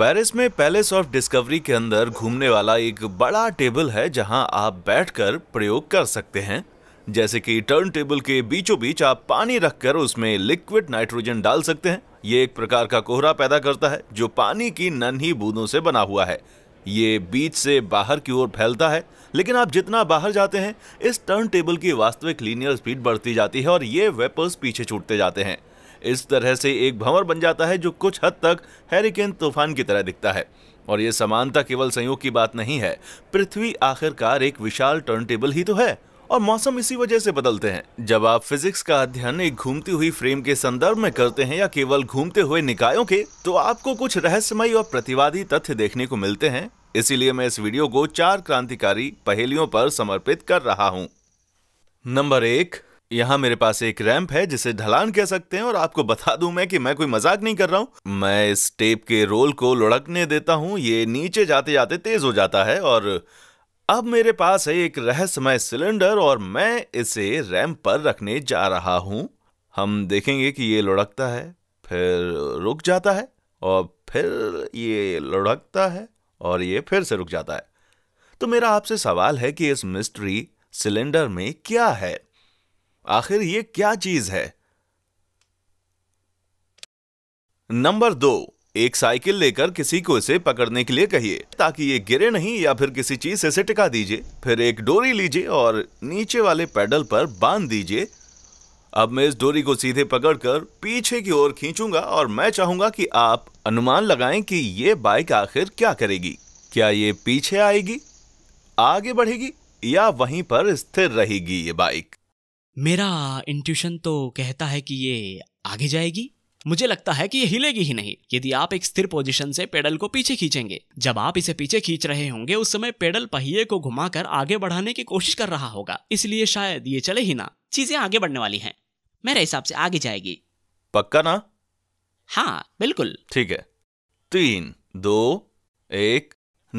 Paris में palace of discovery के अंदर घूमने वाला एक बड़ा टेबल है जहां आप बैठकर प्रयोग कर सकते हैं जैसे कि टर्न टेबल के बीचों बीच आप पानी रखकर उसमें लिक्विड नाइट्रोजन डाल सकते हैं ये एक प्रकार का कोहरा पैदा करता है जो पानी की नन्ही बूंदों से बना हुआ है ये बीच से बाहर की ओर फैलता है लेकिन आप जितना बाहर जाते हैं इस टर्न टेबल की वास्तविक लीनियर स्पीड बढ़ती जाती है और ये वेपर्स पीछे छूटते जाते हैं इस तरह से एक भंवर बन जाता है जो कुछ हद तक हैरिकेन तूफान की तरह दिखता है और ये समानता केवल संयोग की बात नहीं है पृथ्वी आखिरकार एक विशाल टर्न टेबल ही तो है और मौसम इसी वजह से बदलते हैं जब आप फिजिक्स का अध्ययन एक घूमती हुई फ्रेम के संदर्भ में करते हैं या केवल घूमते हुए निकायों के तो आपको कुछ रहस्यमय और प्रतिवादी तथ्य देखने को मिलते हैं इसीलिए मैं इस वीडियो को चार क्रांतिकारी पहेलियों पर समर्पित कर रहा हूं नंबर एक यहाँ मेरे पास एक रैंप है जिसे ढलान कह सकते हैं और आपको बता दूं मैं कि मैं कोई मजाक नहीं कर रहा हूं मैं इस टेप के रोल को लुढ़कने देता हूं ये नीचे जाते जाते तेज हो जाता है और अब मेरे पास है एक रहस्यमय सिलेंडर और मैं इसे रैंप पर रखने जा रहा हूं हम देखेंगे कि ये लुढ़कता है फिर रुक जाता है और फिर ये लुढ़कता है और ये फिर से रुक जाता है तो मेरा आपसे सवाल है कि इस मिस्ट्री सिलेंडर में क्या है आखिर ये क्या चीज है नंबर दो एक साइकिल लेकर किसी को इसे पकड़ने के लिए कहिए ताकि ये गिरे नहीं या फिर किसी चीज से टिका दीजिए फिर एक डोरी लीजिए और नीचे वाले पैडल पर बांध दीजिए अब मैं इस डोरी को सीधे पकड़कर पीछे की ओर खींचूंगा और मैं चाहूंगा कि आप अनुमान लगाएं कि ये बाइक आखिर क्या करेगी क्या ये पीछे आएगी आगे बढ़ेगी या वहीं पर स्थिर रहेगी ये बाइक मेरा इंट्यूशन तो कहता है कि ये आगे जाएगी मुझे लगता है कि ये हिलेगी ही नहीं यदि आप एक स्थिर पोजीशन से पेडल को पीछे खींचेंगे जब आप इसे पीछे खींच रहे होंगे उस समय पेडल पहिए को घुमाकर आगे बढ़ाने की कोशिश कर रहा होगा इसलिए शायद ये चले ही ना चीजें आगे बढ़ने वाली हैं मेरे हिसाब से आगे जाएगी पक्का ना हाँ बिल्कुल ठीक है तीन दो एक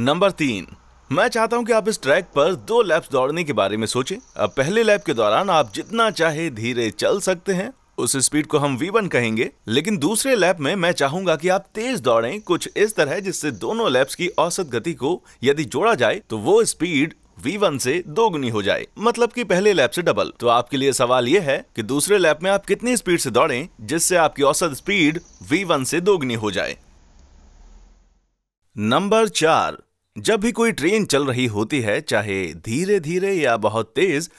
नंबर तीन मैं चाहता हूं कि आप इस ट्रैक पर दो लैप्स दौड़ने के बारे में सोचें अब पहले लैप के दौरान आप जितना चाहे धीरे चल सकते हैं उस स्पीड को हम V1 कहेंगे लेकिन दूसरे लैप में मैं चाहूंगा कि आप तेज दौड़ें कुछ इस तरह जिससे दोनों लैप्स की औसत गति को यदि जोड़ा जाए तो वो स्पीड V1 से दोगुनी हो जाए मतलब कि पहले लैप से डबल तो आपके लिए सवाल ये है कि दूसरे लैप में आप कितनी स्पीड से दौड़ें जिससे आपकी औसत स्पीड V1 से दोगुनी हो जाए नंबर चार जब भी कोई ट्रेन चल रही होती है चाहे धीरे धीरे या बहुत तेज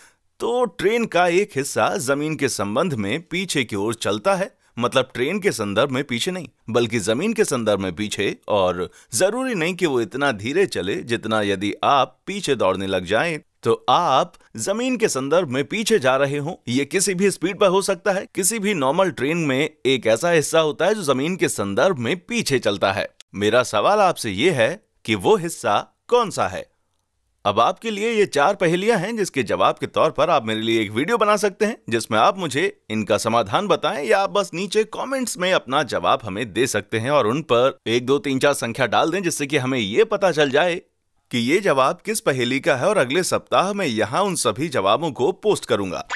तो ट्रेन का एक हिस्सा जमीन के संबंध में पीछे की ओर चलता है मतलब ट्रेन के संदर्भ में पीछे नहीं बल्कि जमीन के संदर्भ में पीछे और जरूरी नहीं कि वो इतना धीरे चले जितना यदि आप पीछे दौड़ने लग जाएं तो आप जमीन के संदर्भ में पीछे जा रहे हो ये किसी भी स्पीड पर हो सकता है किसी भी नॉर्मल ट्रेन में एक ऐसा हिस्सा होता है जो जमीन के संदर्भ में पीछे चलता है मेरा सवाल आपसे ये है कि वो हिस्सा कौन सा है अब आपके लिए ये चार पहेलियां हैं जिसके जवाब के तौर पर आप मेरे लिए एक वीडियो बना सकते हैं जिसमें आप मुझे इनका समाधान बताएं या आप बस नीचे कमेंट्स में अपना जवाब हमें दे सकते हैं और उन पर एक दो तीन चार संख्या डाल दें जिससे कि हमें ये पता चल जाए कि ये जवाब किस पहेली का है और अगले सप्ताह में यहाँ उन सभी जवाबों को पोस्ट करूंगा